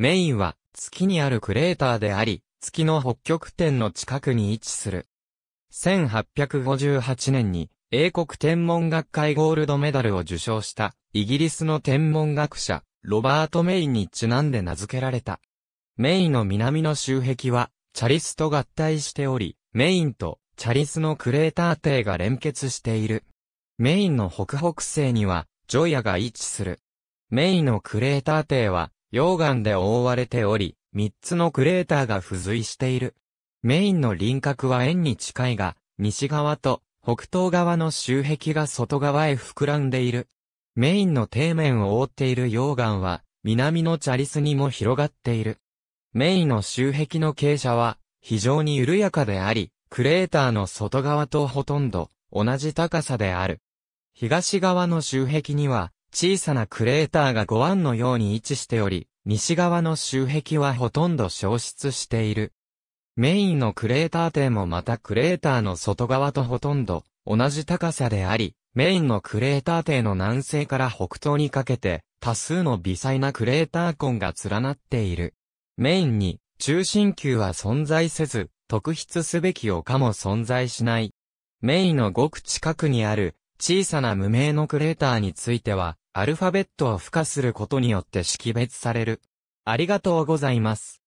メインは月にあるクレーターであり、月の北極点の近くに位置する。1858年に英国天文学会ゴールドメダルを受賞したイギリスの天文学者ロバート・メインにちなんで名付けられた。メインの南の周壁はチャリスと合体しており、メインとチャリスのクレーター邸が連結している。メインの北北西にはジョヤが位置する。メインのクレーター底は溶岩で覆われており、三つのクレーターが付随している。メインの輪郭は円に近いが、西側と北東側の周壁が外側へ膨らんでいる。メインの底面を覆っている溶岩は、南のチャリスにも広がっている。メインの周壁の傾斜は、非常に緩やかであり、クレーターの外側とほとんど同じ高さである。東側の周壁には、小さなクレーターが5湾のように位置しており、西側の周壁はほとんど消失している。メインのクレーター点もまたクレーターの外側とほとんど同じ高さであり、メインのクレーター底の南西から北東にかけて多数の微細なクレーター根が連なっている。メインに中心球は存在せず、特筆すべき丘も存在しない。メインのごく近くにある小さな無名のクレーターについては、アルファベットを付加することによって識別される。ありがとうございます。